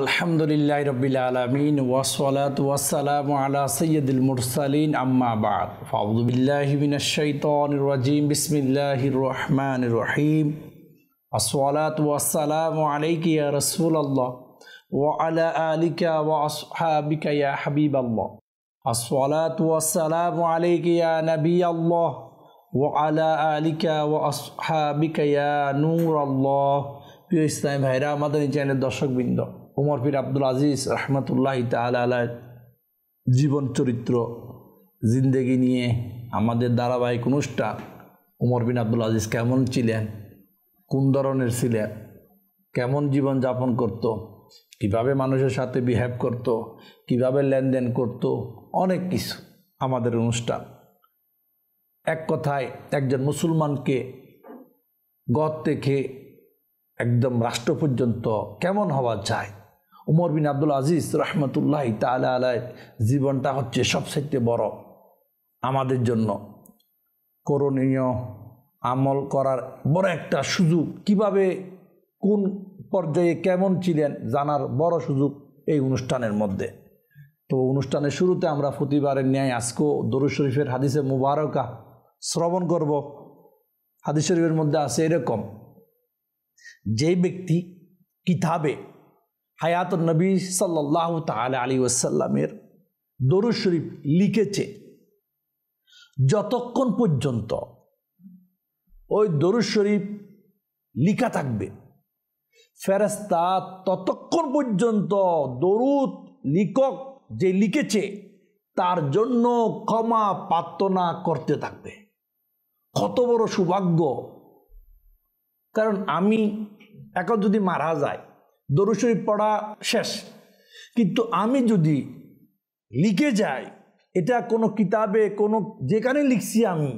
আলহামদুলিল্লাহ রবিল আলমিন ওয়াসলাত ওয়াসালাম আলা সৈয়দুল মুরসালিন আম্মাবাদ ফাউদুবিল্লাহিমিনাশাইতরাজিম বিসমিল্লাহ রহমান রহিম আসলাত ওয়াসালাম আলাইকিয়া রসুল্লাহ ও আলা আলিকা ওয়া আসহাবিকা ইয়া হাবিব আল্লাহ আসলাত ওয়াসালাম আলাইকিয়া নবী আল্লাহ ও আলা আলিকা ওয়া আসহাবিকা ইয়া নূর আল্লাহ প্রিয় ইসলাম ভাইরা আমাদের চ্যানেল দর্শকবৃন্দ উমর ফির আব্দুল আজিজ রহমতুল্লাহ তাল আলার জীবন চরিত্র জিন্দেগি নিয়ে আমাদের ধারাবাহিক অনুষ্ঠান উমর বিন আব্দুল আজিজ কেমন ছিলেন কোন ধরনের ছিলেন কেমন জীবন যাপন করত। কিভাবে মানুষের সাথে বিহেভ করত। কিভাবে লেনদেন করত। অনেক কিছু আমাদের অনুষ্ঠান এক কথায় একজন মুসলমানকে গড় থেকে একদম রাষ্ট্র পর্যন্ত কেমন হওয়া যায় উমর বিন আব্দুল আজিজ রহমতুল্লাহ তালা আলাই জীবনটা হচ্ছে সবচাইতে বড় আমাদের জন্য করণীয় আমল করার বড় একটা সুযোগ কিভাবে কোন পর্যায়ে কেমন ছিলেন জানার বড় সুযোগ এই অনুষ্ঠানের মধ্যে তো অনুষ্ঠানের শুরুতে আমরা প্রতিবারের ন্যায় আজকেও দরু শরীফের হাদিসে মুবারকা শ্রবণ করব হাদিস শরীফের মধ্যে আছে এরকম যে ব্যক্তি কিতাবে হায়াতুল নবী সাল্লাহ তালা আলী ওয়াসাল্লামের দরু শরীফ লিখেছে যতক্ষণ পর্যন্ত ওই দরু শরীফ লিখা থাকবে ফেরস্তা ততক্ষণ পর্যন্ত দরুদ লিখক যে লিখেছে তার জন্য ক্ষমা প্রার্থনা করতে থাকবে কত বড় সৌভাগ্য কারণ আমি এখন যদি মারা যায় দরুদ শরীফ পড়া শেষ কিন্তু আমি যদি লিখে যাই এটা কোনো কিতাবে কোনো যেখানে লিখছি আমি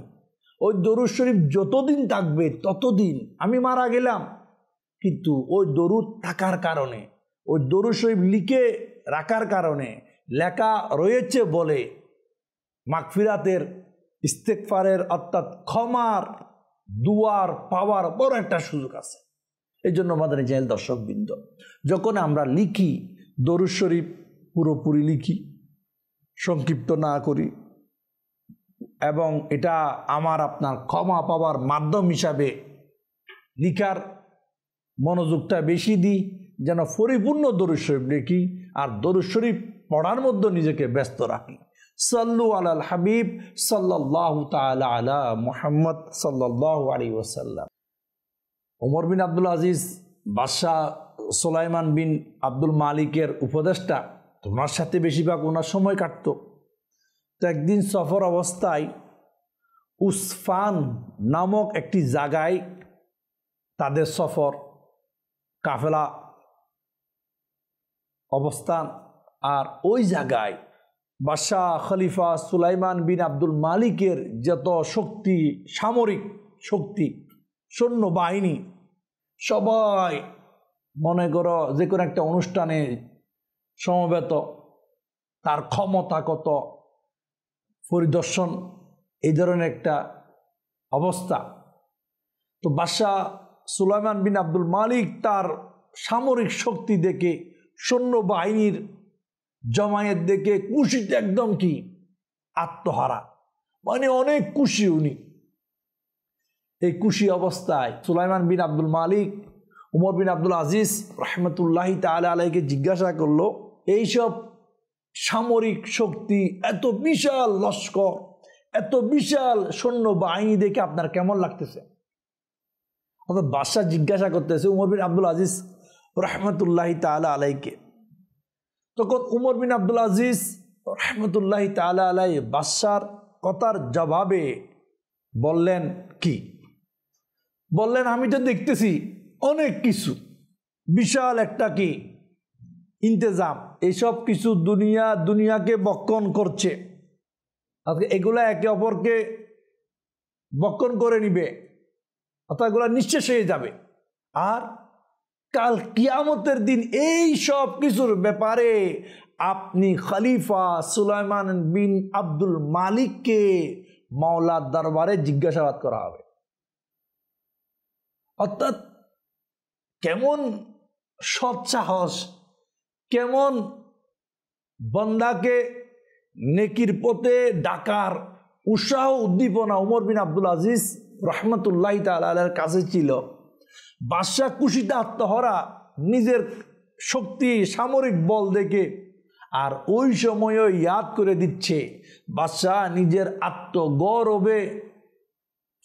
ওই দরুদ শরীফ যতদিন থাকবে ততদিন আমি মারা গেলাম কিন্তু ওই দরুদ থাকার কারণে ওই দরুদ শরীফ লিখে রাখার কারণে লেখা রয়েছে বলে মাগফিরাতের ইস্তেকফারের অর্থাৎ ক্ষমার দুয়ার পাওয়ার বড় একটা সুযোগ আছে এই জন্য মাদানী চ্যানেল দর্শকবৃন্দ যখন আমরা লিখি দরুদ শরীফ পুরোপুরি লিখি সংক্ষিপ্ত না করি এবং এটা আমার আপনার ক্ষমা পাওয়ার মাধ্যম হিসাবে লিখার মনোযোগটা বেশি দিই যেন পরিপূর্ণ দরুদ শরীফ লিখি আর দরুদ শরীফ পড়ার মধ্যে নিজেকে ব্যস্ত রাখি সাল্লু আলাল হাবিব সাল্লাহ তালা আলা মোহাম্মদ সাল্লাহ আলী ওসাল্লাম ওমর বিন আব্দুল আজিজ বাদশাহ সোলাইমান বিন আব্দুল মালিকের উপদেষ্টা ওনার সাথে বেশিরভাগ ওনার সময় কাটত তো একদিন সফর অবস্থায় উসফান নামক একটি জায়গায় তাদের সফর কাফেলা অবস্থান আর ওই জায়গায় বাদশাহ খলিফা সুলাইমান বিন আব্দুল মালিকের যত শক্তি সামরিক শক্তি সৈন্য বাহিনী সবাই মনে করো যে কোনো একটা অনুষ্ঠানে সমবেত তার ক্ষমতা কত পরিদর্শন এই ধরনের একটা অবস্থা তো বাদশাহ সুলাইমান বিন আব্দুল মালিক তার সামরিক শক্তি দেখে সৈন্য বাহিনীর জমায়েত দেখে কুশিতে একদম কি আত্মহারা মানে অনেক খুশি উনি এই কুশি অবস্থায় সুলাইমান বিন আব্দুল মালিক উমর বিন আব্দুল আজিজ রহমতুল্লাহি তালে আলাইকে জিজ্ঞাসা করলো এইসব সামরিক শক্তি এত বিশাল লস্কর এত বিশাল সৈন্য বাহিনী দেখে আপনার কেমন লাগতেছে অর্থাৎ বাদশাহ জিজ্ঞাসা করতেছে উমর বিন আব্দুল আজিজ রহমতুল্লাহি তালা আলাইকে তখন উমর বিন আব্দুল আজিজ রহমতুল্লাহি তালা আলাই বাদশার কথার জবাবে বললেন কি বললেন আমি তো দেখতেছি অনেক কিছু বিশাল একটা কি ইন্তেজাম এসব কিছু দুনিয়া দুনিয়াকে বক্ষণ করছে আজকে এগুলা একে অপরকে বক্ষণ করে নিবে অর্থাৎ এগুলা নিঃশেষ হয়ে যাবে আর কাল কিয়ামতের দিন এই সব কিছুর ব্যাপারে আপনি খলিফা সুলাইমান বিন আব্দুল মালিককে মাওলার দরবারে জিজ্ঞাসাবাদ করা হবে অর্থাৎ কেমন সৎ সাহস কেমন বন্দাকে নেকির পথে ডাকার উৎসাহ উদ্দীপনা উমর বিন আব্দুল আজিজ রহমতুল্লাহ তালের কাছে ছিল বাদশাহ কুশিতে আত্মহরা নিজের শক্তি সামরিক বল দেখে আর ওই সময়ও ইয়াদ করে দিচ্ছে বাদশাহ নিজের আত্মগৌরবে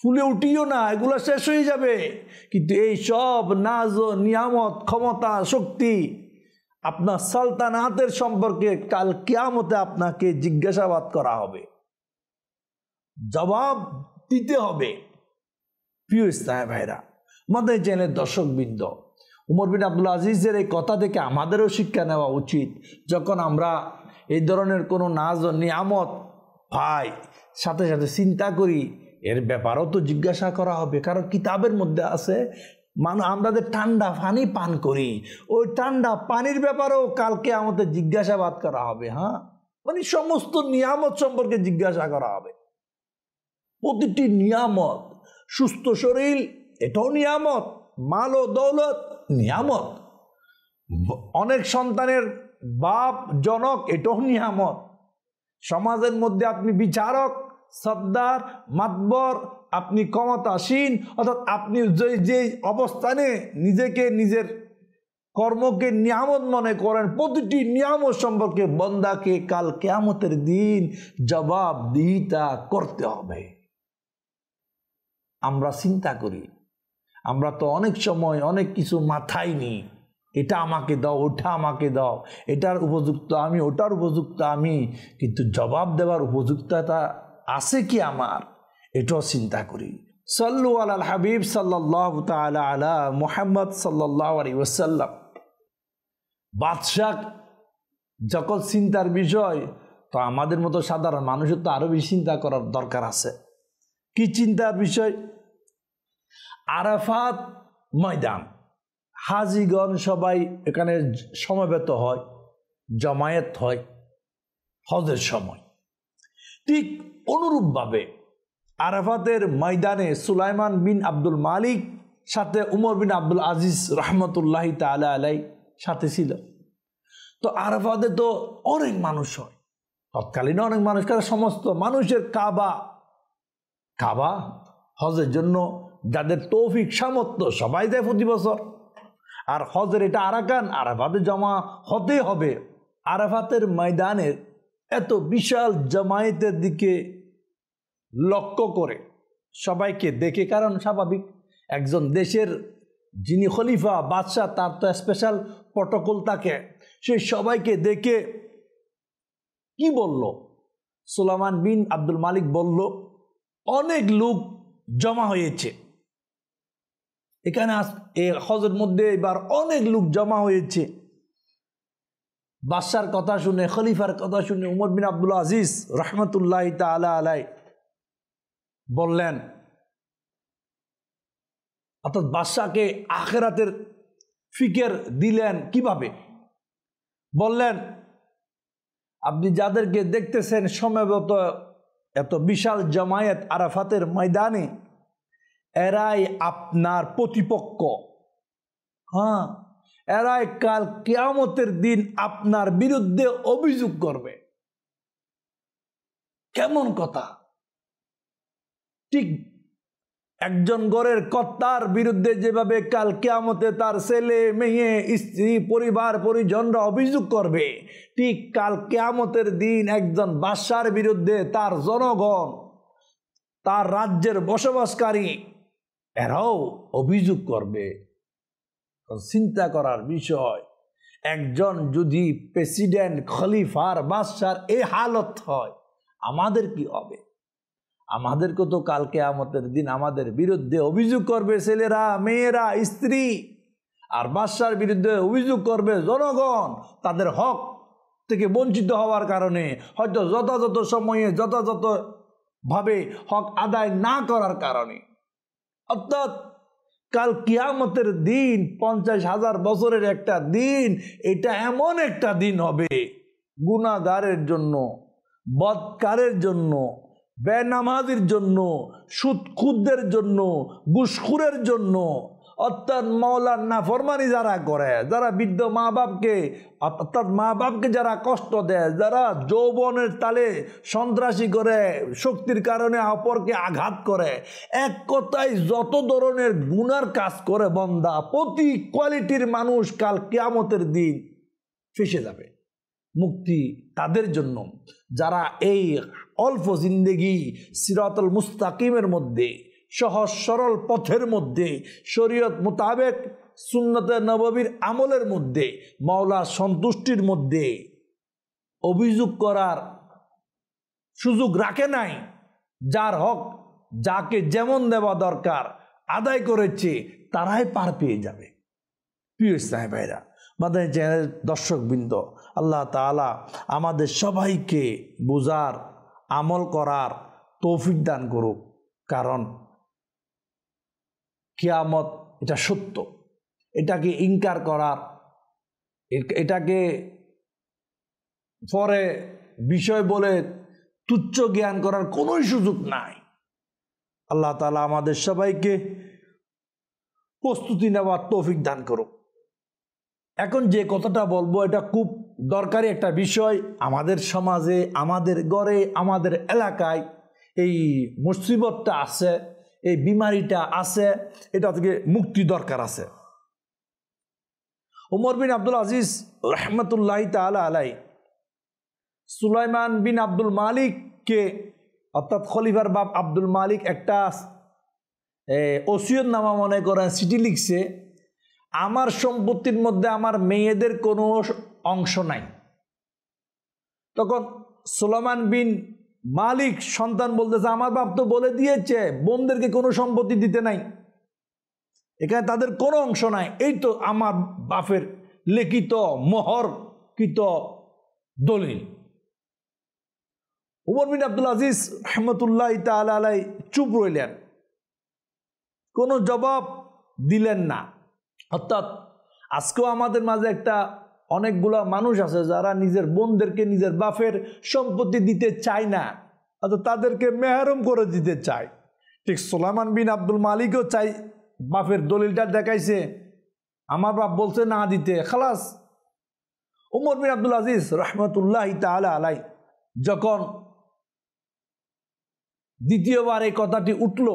ফুলে উঠিও না এগুলো শেষ হয়ে যাবে কিন্তু এই সব নাজ নিয়ামত ক্ষমতা শক্তি আপনার সালতানাতের সম্পর্কে কাল কেয়ামতে আপনাকে জিজ্ঞাসাবাদ করা হবে জবাব দিতে হবে প্রিয় ইস্তাহ ভাইরা আমাদের চ্যানেলের দর্শকবৃন্দ উমর বিন আব্দুল আজিজের এই কথা থেকে আমাদেরও শিক্ষা নেওয়া উচিত যখন আমরা এই ধরনের কোনো নাজ নিয়ামত পাই সাথে সাথে চিন্তা করি এর ব্যাপারও তো জিজ্ঞাসা করা হবে কারণ কিতাবের মধ্যে আছে মানুষ আমরা যে ঠান্ডা পানি পান করি ওই ঠান্ডা পানির ব্যাপারেও কালকে আমাদের জিজ্ঞাসাবাদ করা হবে হ্যাঁ মানে সমস্ত নিয়ামত সম্পর্কে জিজ্ঞাসা করা হবে প্রতিটি নিয়ামত সুস্থ শরীর এটাও নিয়ামত মাল ও দৌলত নিয়ামত অনেক সন্তানের বাপ জনক এটাও নিয়ামত সমাজের মধ্যে আপনি বিচারক সর্দার মাতবর আপনি ক্ষমতাসীন অর্থাৎ আপনি যেই যেই অবস্থানে নিজেকে নিজের কর্মকে নিয়ামত মনে করেন প্রতিটি নিয়ামত সম্পর্কে বন্দাকে কাল কেয়ামতের দিন জবাব জবাবদিহিতা করতে হবে আমরা চিন্তা করি আমরা তো অনেক সময় অনেক কিছু মাথায় নিই এটা আমাকে দাও ওটা আমাকে দাও এটার উপযুক্ত আমি ওটার উপযুক্ত আমি কিন্তু জবাব দেওয়ার উপযুক্ততা আছে কি আমার এটাও চিন্তা করি সল্লু আল হাবিব সাল্লু তাল মোহাম্মদ সাল্লাহ ওসাল্লাম বাদশাহ যখন চিন্তার বিষয় তো আমাদের মতো সাধারণ মানুষের তো আরো বেশি চিন্তা করার দরকার আছে কি চিন্তার বিষয় আরাফাত ময়দান হাজিগণ সবাই এখানে সমবেত হয় জমায়েত হয় হজের সময় ঠিক অনুরূপভাবে আরাফাতের ময়দানে সুলাইমান বিন আব্দুল মালিক সাথে উমর বিন আব্দুল আজিজ রহমতুল্লাহ তালা আলাই সাথে ছিল তো আরাফাতে তো অনেক মানুষ হয় তৎকালীন অনেক মানুষ কারণ সমস্ত মানুষের কাবা কাবা হজের জন্য যাদের তৌফিক সামর্থ্য সবাই দেয় প্রতি বছর আর হজের এটা আরাকান আরাফাতে জমা হতে হবে আরাফাতের ময়দানের এত বিশাল জামায়াতের দিকে লক্ষ্য করে সবাইকে দেখে কারণ স্বাভাবিক একজন দেশের যিনি খলিফা বাদশাহ তার তো স্পেশাল প্রটোকল থাকে সে সবাইকে দেখে কি বলল সুলামান বিন আব্দুল মালিক বলল অনেক লোক জমা হয়েছে এখানে এ হজের মধ্যে এবার অনেক লোক জমা হয়েছে বাদশার কথা শুনে খলিফার কথা শুনে উমর বিন আবদুল আজিজ রহমতুল্লাহ তালা আলাই বললেন অর্থাৎ বাদশাকে আখেরাতের ফিকের দিলেন কিভাবে বললেন আপনি যাদেরকে দেখতেছেন সমবেত এত বিশাল জামায়াত আরাফাতের ময়দানে এরাই আপনার প্রতিপক্ষ হ্যাঁ এরাই কাল কেয়ামতের দিন আপনার বিরুদ্ধে অভিযোগ করবে কেমন কথা ঠিক একজন গড়ের কর্তার বিরুদ্ধে যেভাবে কাল কেয়ামতে তার ছেলে মেয়ে স্ত্রী পরিবার পরিজনরা অভিযোগ করবে ঠিক কাল কেয়ামতের দিন একজন বাদশার বিরুদ্ধে তার জনগণ তার রাজ্যের বসবাসকারী এরাও অভিযোগ করবে চিন্তা করার বিষয় একজন যদি প্রেসিডেন্ট খলিফার বাদশার এই হালত হয় আমাদের কি হবে আমাদেরকে তো কালকে আমাদের দিন আমাদের বিরুদ্ধে অভিযোগ করবে ছেলেরা মেয়েরা স্ত্রী আর বাদশার বিরুদ্ধে অভিযোগ করবে জনগণ তাদের হক থেকে বঞ্চিত হওয়ার কারণে হয়তো যথাযথ সময়ে যথাযথভাবে হক আদায় না করার কারণে অর্থাৎ কাল কিয়ামতের দিন পঞ্চাশ হাজার বছরের একটা দিন এটা এমন একটা দিন হবে গুণাগারের জন্য বৎকারের জন্য বেনামাজির জন্য সুৎখুদের জন্য গুসখুরের জন্য অর্থাৎ মাওলার না ফরমানি যারা করে যারা বৃদ্ধ মা বাপকে অর্থাৎ মা বাপকে যারা কষ্ট দেয় যারা যৌবনের তালে সন্ত্রাসী করে শক্তির কারণে অপরকে আঘাত করে এক কথায় যত ধরনের গুনার কাজ করে বন্দা প্রতি কোয়ালিটির মানুষ কাল কেয়ামতের দিন ফেসে যাবে মুক্তি তাদের জন্য যারা এই অল্প জিন্দেগি সিরাতল মুস্তাকিমের মধ্যে সহজ সরল পথের মধ্যে শরীয়ত মোতাবেক সুন্নতে নববীর আমলের মধ্যে মাওলা সন্তুষ্টির মধ্যে অভিযোগ করার সুযোগ রাখে নাই যার হক যাকে যেমন দেওয়া দরকার আদায় করেছে তারাই পার পেয়ে যাবে প্রিয় ইসলামী ভাইরা মাদানি চ্যানেল দর্শকবৃন্দ আল্লাহ তালা আমাদের সবাইকে বোঝার আমল করার তৌফিক দান করুক কারণ কিয়ামত এটা সত্য এটাকে ইনকার করার এটাকে পরে বিষয় বলে তুচ্ছ জ্ঞান করার কোনো সুযোগ নাই আল্লাহ তালা আমাদের সবাইকে প্রস্তুতি নেওয়ার তৌফিক দান করুক এখন যে কথাটা বলবো এটা খুব দরকারি একটা বিষয় আমাদের সমাজে আমাদের গড়ে আমাদের এলাকায় এই মুসিবতটা আছে এই বিমারিটা আছে এটা থেকে মুক্তি দরকার আছে উমর বিন আব্দুল আজিজ রহমতুল্লাহ তালা আলাই সুলাইমান বিন আব্দুল মালিককে অর্থাৎ খলিফার বাপ আব্দুল মালিক একটা ওসিয়ত নামা মনে করেন সিটি লিখছে আমার সম্পত্তির মধ্যে আমার মেয়েদের কোনো অংশ নাই তখন সোলামান বিন মালিক সন্তান বলতেছে আমার বাপ তো বলে দিয়েছে বোনদেরকে কোনো সম্পত্তি দিতে নাই এখানে তাদের কোনো অংশ নাই এই তো আমার বাপের লিখিত মহরকৃত দলিল উমর বিন আব্দুল আজিজ রহমতুল্লাহ আলা আলাই চুপ রইলেন কোনো জবাব দিলেন না অর্থাৎ আজকেও আমাদের মাঝে একটা অনেকগুলা মানুষ আছে যারা নিজের বোনদেরকে নিজের বাফের সম্পত্তি দিতে চায় না অর্থাৎ তাদেরকে মেহরম করে দিতে চায় ঠিক সোলামান বিন আব্দুল মালিকও চাই বাফের দলিলটা দেখাইছে আমার বাপ বলছে না দিতে খালাস উমর বিন আব্দুল আজিজ রহমতুল্লাহ আলাই যখন দ্বিতীয়বার এই কথাটি উঠল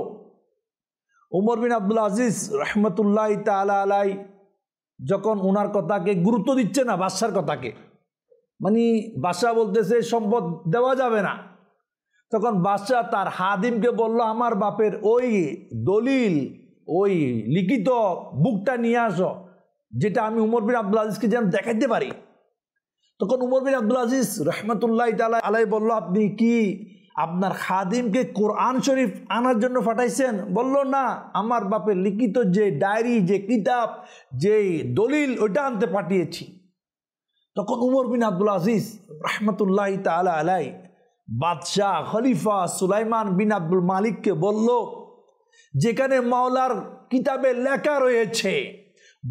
উমর বিন আব্দুল আজিজ রহমতুল্লাহ তালা আলাই যখন ওনার কথাকে গুরুত্ব দিচ্ছে না বাদশার কথাকে মানে বাদশাহ বলতেছে সম্পদ দেওয়া যাবে না তখন বাদশাহ তার হাদিমকে বলল আমার বাপের ওই দলিল ওই লিখিত বুকটা নিয়ে আসো যেটা আমি উমর বিন আব্দুল আজিজকে যেন দেখাইতে পারি তখন উমর বিন আব্দুল আজিজ রহমতুল্লাহ আলাই বলল আপনি কি আপনার খাদিমকে কোরআন শরীফ আনার জন্য পাঠাইছেন বলল না আমার বাপের লিখিত যে ডায়েরি যে কিতাব যে দলিল ওইটা আনতে পাঠিয়েছি তখন উমর বিন আব্দুল আজিজ রহমতুল্লাহ তালা আলাই বাদশাহ খলিফা সুলাইমান বিন আব্দুল মালিককে বলল যেখানে মাওলার কিতাবে লেখা রয়েছে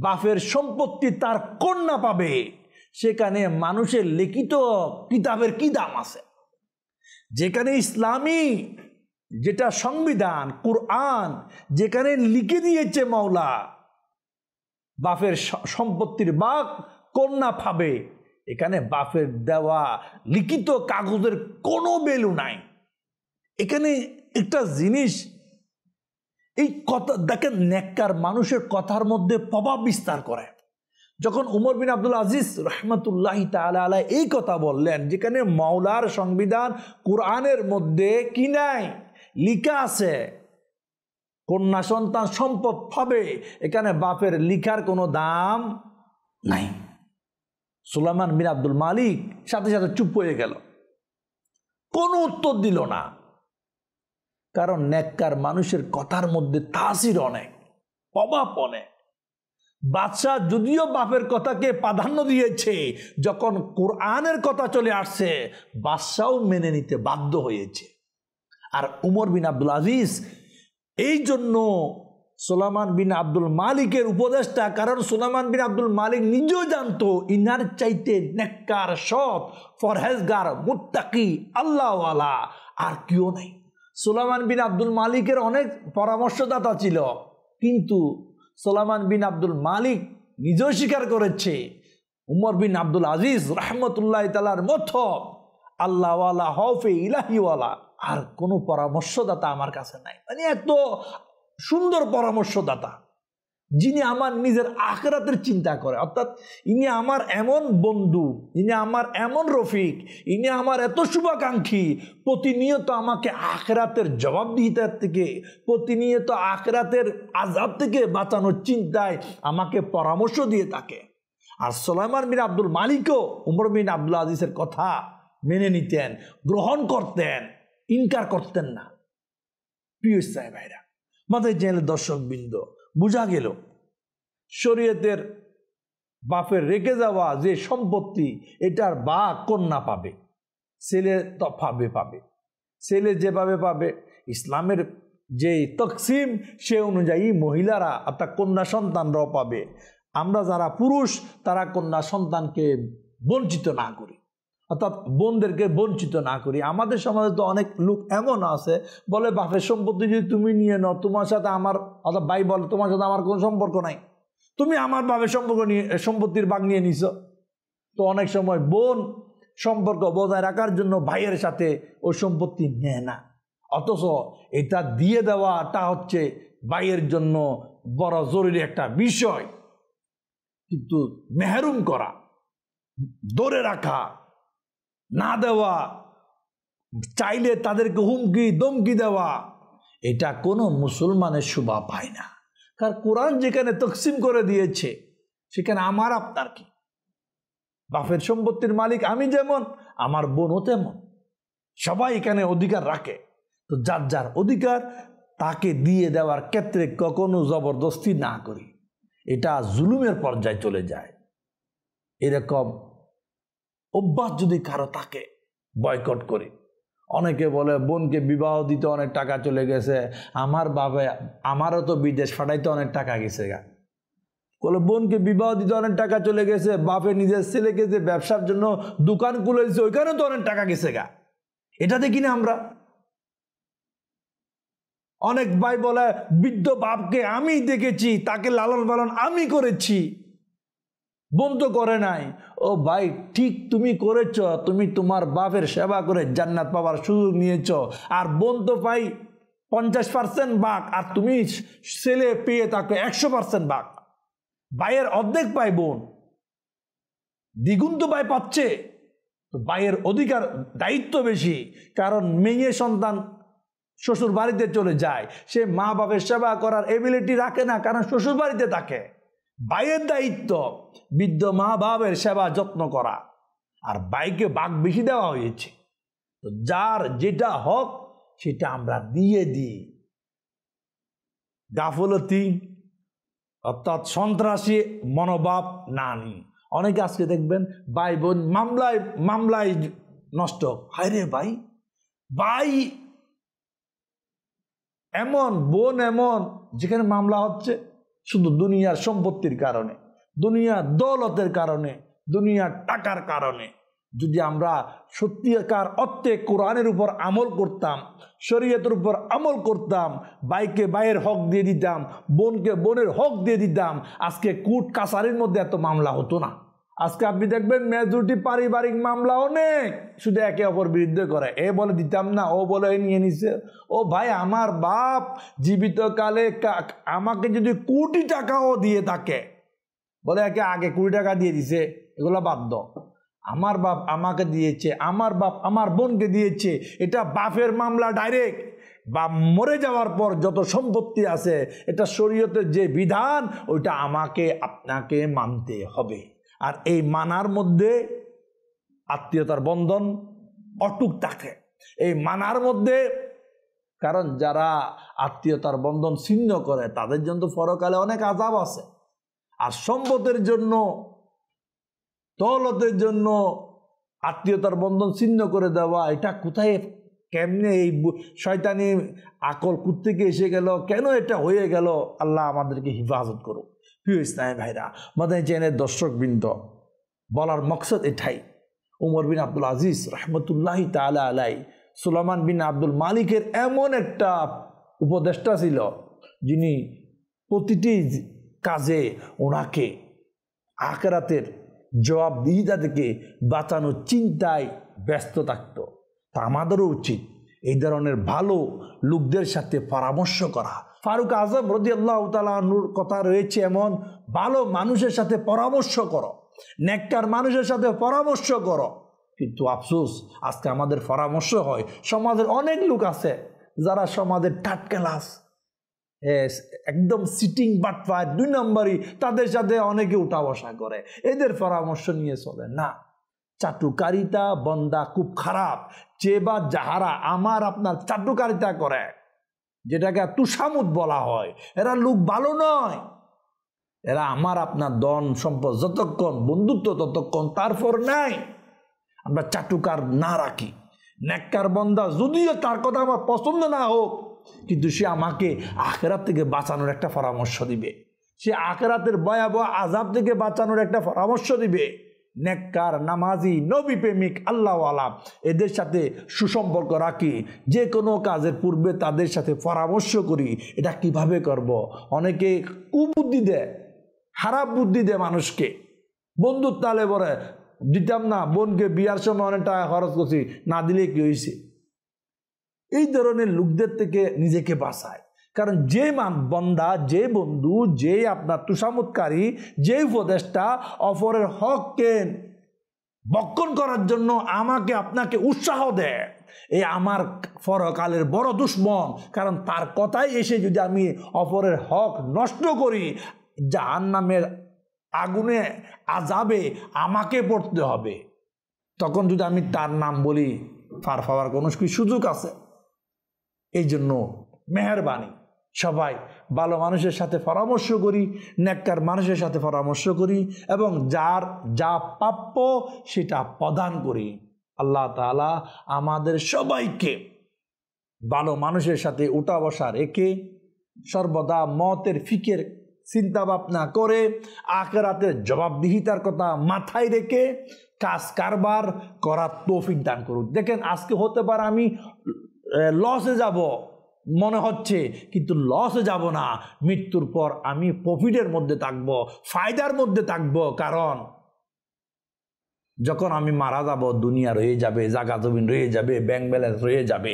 বাফের সম্পত্তি তার কন্যা পাবে সেখানে মানুষের লিখিত কিতাবের কি দাম আছে যেখানে ইসলামী যেটা সংবিধান কোরআন যেখানে লিখে দিয়েছে মাওলা বাফের সম্পত্তির বাঘ কন্যা ফাবে এখানে বাফের দেওয়া লিখিত কাগজের কোনো বেলু নাই এখানে একটা জিনিস এই কথা দেখেন নেককার মানুষের কথার মধ্যে প্রভাব বিস্তার করে যখন উমর বিন আব্দুল আজিজ রহমতুল্লাহ তালা এই কথা বললেন যেখানে মাওলার সংবিধান কোরআনের মধ্যে কি নাই লিখা আছে কন্যা সন্তান সম্ভব হবে এখানে বাপের লিখার কোনো দাম নাই সুলামান বিন আব্দুল মালিক সাথে সাথে চুপ হয়ে গেল কোনো উত্তর দিল না কারণ নেককার মানুষের কথার মধ্যে তাসির অনেক প্রভাব অনেক বাদশাহ যদিও বাপের কথাকে প্রাধান্য দিয়েছে যখন কোরআনের কথা চলে আসছে বাদশাও মেনে নিতে বাধ্য হয়েছে আর উমর বিন আব্দুল আজিজ এই জন্য সোলামান বিন আব্দুল মালিকের উপদেশটা কারণ সোলামান বিন আব্দুল মালিক নিজেও জানতো ইনার চাইতে নেককার সৎ ফরহেজগার মুত্তাকি আল্লাহওয়ালা আর কেউ নাই সোলামান বিন আব্দুল মালিকের অনেক পরামর্শদাতা ছিল কিন্তু সোলামান বিন আব্দুল মালিক নিজেও স্বীকার করেছে উমর বিন আব্দুল আজিজ রহমতুল্লাহ তালার মত আল্লাহওয়ালা হফে ইলাহিওয়ালা আর কোনো পরামর্শদাতা আমার কাছে নাই মানে এত সুন্দর পরামর্শদাতা যিনি আমার নিজের আখরাতের চিন্তা করে অর্থাৎ ইনি আমার এমন বন্ধু ইনি আমার এমন রফিক ইনি আমার এত শুভাকাঙ্ক্ষী প্রতিনিয়ত আমাকে আখরাতের জবাবদিহিতার থেকে প্রতিনিয়ত আখরাতের আজাব থেকে বাঁচানোর চিন্তায় আমাকে পরামর্শ দিয়ে থাকে আর সোলাইমান বিন আব্দুল মালিকও উমর বিন আব্দুল আজিজের কথা মেনে নিতেন গ্রহণ করতেন ইনকার করতেন না প্রিয় সাহেব ভাইরা মাথায় দর্শক দর্শকবৃন্দ বোঝা গেল শরীয়তের বাপের রেখে যাওয়া যে সম্পত্তি এটার বা কন্যা পাবে ছেলে তফাবে পাবে ছেলে যেভাবে পাবে ইসলামের যে তকসিম সে অনুযায়ী মহিলারা অর্থাৎ কন্যা সন্তানরাও পাবে আমরা যারা পুরুষ তারা কন্যা সন্তানকে বঞ্চিত না করি অর্থাৎ বোনদেরকে বঞ্চিত না করি আমাদের সমাজে তো অনেক লোক এমন আছে বলে বাপের সম্পত্তি যদি তুমি নিয়ে নাও তোমার সাথে আমার অর্থাৎ ভাই বলে তোমার সাথে আমার কোনো সম্পর্ক নাই তুমি আমার বাপের সম্পর্ক নিয়ে সম্পত্তির বাঘ নিয়ে নিছ তো অনেক সময় বোন সম্পর্ক বজায় রাখার জন্য ভাইয়ের সাথে ও সম্পত্তি নেয় না অথচ এটা দিয়ে দেওয়াটা হচ্ছে ভাইয়ের জন্য বড় জরুরি একটা বিষয় কিন্তু মেহরুম করা ধরে রাখা না দেওয়া চাইলে তাদেরকে হুমকি দমকি দেওয়া এটা কোনো মুসলমানের শোভা পায় না কারণ কোরআন যেখানে তকসিম করে দিয়েছে সেখানে আমার আপনার কি বাপের সম্পত্তির মালিক আমি যেমন আমার বোনও তেমন সবাই এখানে অধিকার রাখে তো যার যার অধিকার তাকে দিয়ে দেওয়ার ক্ষেত্রে কখনো জবরদস্তি না করি এটা জুলুমের পর্যায়ে চলে যায় এরকম অভ্যাস যদি কারো থাকে বয়কট করে অনেকে বলে বোনকে বিবাহ দিতে অনেক টাকা চলে গেছে আমার বাবা আমারও তো বিদেশ ফাটাইতে অনেক টাকা গেছে গা বলে বোনকে বিবাহ দিতে অনেক টাকা চলে গেছে বাপে নিজের ছেলেকে যে ব্যবসার জন্য দোকান খুলেছে ওইখানে তো অনেক টাকা গেছে গা এটা দেখি না আমরা অনেক ভাই বলে বৃদ্ধ বাপকে আমি দেখেছি তাকে লালন পালন আমি করেছি বন্ধ করে নাই ও ভাই ঠিক তুমি করেছ তুমি তোমার বাপের সেবা করে জান্নাত পাওয়ার সুযোগ নিয়েছ আর বন্ধ পাই পঞ্চাশ পার্সেন্ট বাঘ আর তুমি ছেলে পেয়ে তাকে একশো পার্সেন্ট বাঘ বাইয়ের অর্ধেক পাই বোন দ্বিগুণ তো ভাই পাচ্ছে তো বাইয়ের অধিকার দায়িত্ব বেশি কারণ মেয়ে সন্তান শ্বশুর বাড়িতে চলে যায় সে মা বাপের সেবা করার এবিলিটি রাখে না কারণ শ্বশুর বাড়িতে থাকে বাইয়ের দায়িত্ব বৃদ্ধ মা বাবের সেবা যত্ন করা আর বাইকে বাঘ বেশি দেওয়া হয়েছে তো যার যেটা হক সেটা আমরা দিয়ে দিই গাফলতি অর্থাৎ সন্ত্রাসী মনোভাব না নি অনেকে আজকে দেখবেন ভাই বোন মামলায় মামলায় নষ্ট হায় রে ভাই ভাই এমন বোন এমন যেখানে মামলা হচ্ছে শুধু দুনিয়ার সম্পত্তির কারণে দুনিয়া দৌলতের কারণে দুনিয়ার টাকার কারণে যদি আমরা সত্যিকার অর্থে কোরআনের উপর আমল করতাম শরীয়তের উপর আমল করতাম বাইকে বাইয়ের হক দিয়ে দিতাম বোনকে বোনের হক দিয়ে দিতাম আজকে কুট কাছারির মধ্যে এত মামলা হতো না আজকে আপনি দেখবেন মেজরিটি পারিবারিক মামলা অনেক শুধু একে অপর বিরুদ্ধে করে এ বলে দিতাম না ও বলে নিয়ে নিছে ও ভাই আমার বাপ জীবিতকালে আমাকে যদি কোটি টাকাও দিয়ে থাকে বলে একে আগে কুড়ি টাকা দিয়ে দিছে এগুলো বাধ্য আমার বাপ আমাকে দিয়েছে আমার বাপ আমার বোনকে দিয়েছে এটা বাপের মামলা ডাইরেক্ট বা মরে যাওয়ার পর যত সম্পত্তি আছে এটা শরীয়তের যে বিধান ওইটা আমাকে আপনাকে মানতে হবে আর এই মানার মধ্যে আত্মীয়তার বন্ধন অটুক থাকে এই মানার মধ্যে কারণ যারা আত্মীয়তার বন্ধন ছিন্ন করে তাদের জন্য পরকালে অনেক আজাব আছে আর সম্পদের জন্য দলতের জন্য আত্মীয়তার বন্ধন ছিন্ন করে দেওয়া এটা কোথায় কেমনে এই শয়তানি আকল কুত্তিকে এসে গেল কেন এটা হয়ে গেল আল্লাহ আমাদেরকে হিফাজত করুক প্রিয় ইসলামী ভাইরা মাদানী জেনের দর্শকবৃন্দ বলার মকসদ এটাই উমর বিন আব্দুল আজিজ রহমতুল্লাহ তালা আলাই সুলামান বিন আব্দুল মালিকের এমন একটা উপদেষ্টা ছিল যিনি প্রতিটি কাজে ওনাকে আখেরাতের জবাবদিহিতা থেকে বাঁচানোর চিন্তায় ব্যস্ত থাকত তা আমাদেরও উচিত এই ধরনের ভালো লোকদের সাথে পরামর্শ করা ফারুক আজম রদি আল্লাহ তালুর কথা রয়েছে এমন ভালো মানুষের সাথে পরামর্শ করো নেককার মানুষের সাথে পরামর্শ করো কিন্তু আফসোস আজকে আমাদের পরামর্শ হয় সমাজের অনেক লোক আছে যারা সমাজের টাটকেলাস একদম সিটিং বাট ফায় দুই নম্বরই তাদের সাথে অনেকে উঠা বসা করে এদের পরামর্শ নিয়ে চলে না চাটুকারিতা বন্দা খুব খারাপ যে বা যাহারা আমার আপনার চাটুকারিতা করে যেটাকে তুষামুদ বলা হয় এরা লোক ভালো নয় এরা আমার আপনার দন সম্পদ যতক্ষণ বন্ধুত্ব ততক্ষণ তারপর নাই আমরা চাটুকার না রাখি নেককার বন্দা যদিও তার কথা আমার পছন্দ না হোক কিন্তু সে আমাকে আখেরাত থেকে বাঁচানোর একটা পরামর্শ দিবে সে আখেরাতের ভয়াবহ আজাব থেকে বাঁচানোর একটা পরামর্শ দিবে নেককার নামাজি নবী প্রেমিক আল্লাহওয়ালা এদের সাথে সুসম্পর্ক রাখি যে কোনো কাজের পূর্বে তাদের সাথে পরামর্শ করি এটা কিভাবে করব। অনেকে কুবুদ্ধি দেয় খারাপ বুদ্ধি দেয় মানুষকে বন্ধুর তালে বলে দিতাম না বোনকে বিয়ার সময় অনেক টাকা খরচ করছি না দিলে কি হয়েছে এই ধরনের লোকদের থেকে নিজেকে বাঁচায় কারণ যে বন্দা যে বন্ধু যে আপনার তুষামতকারী যে উপদেষ্টা অপরের হককে বক্ষণ করার জন্য আমাকে আপনাকে উৎসাহ দেয় এই আমার পরকালের বড় দুশ্মন কারণ তার কথাই এসে যদি আমি অপরের হক নষ্ট করি যা নামের আগুনে আজাবে আমাকে পড়তে হবে তখন যদি আমি তার নাম বলি ফার ফাওয়ার কোনো সুযোগ আছে এই জন্য মেহরবানি সবাই ভালো মানুষের সাথে পরামর্শ করি নেককার মানুষের সাথে পরামর্শ করি এবং যার যা প্রাপ্য সেটা প্রদান করি আল্লাহ তালা আমাদের সবাইকে ভালো মানুষের সাথে উঠা বসা রেখে সর্বদা মতের ফিকের চিন্তা ভাবনা করে আখেরাতের জবাবদিহিতার কথা মাথায় রেখে কাজ কারবার করার তৌফিক দান করুন দেখেন আজকে হতে পারে আমি লসে যাব মনে হচ্ছে কিন্তু লসে যাব না মৃত্যুর পর আমি প্রফিটের মধ্যে থাকব ফায়দার মধ্যে থাকব কারণ যখন আমি মারা যাব দুনিয়া রয়ে যাবে জাগা জমিন রয়ে যাবে ব্যাংক ব্যালেন্স রয়ে যাবে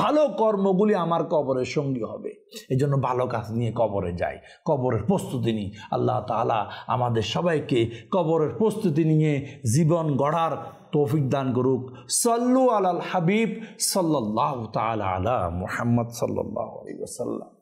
ভালো কর্মগুলি আমার কবরের সঙ্গী হবে এই জন্য ভালো কাজ নিয়ে কবরে যাই কবরের প্রস্তুতি নিই আল্লাহ তালা আমাদের সবাইকে কবরের প্রস্তুতি নিয়ে জীবন গড়ার তৌফিক দান করুক সল্লু আলাল হাবিব সাল্লাহ তালা আলা মোহাম্মদ সাল্লাহ আলী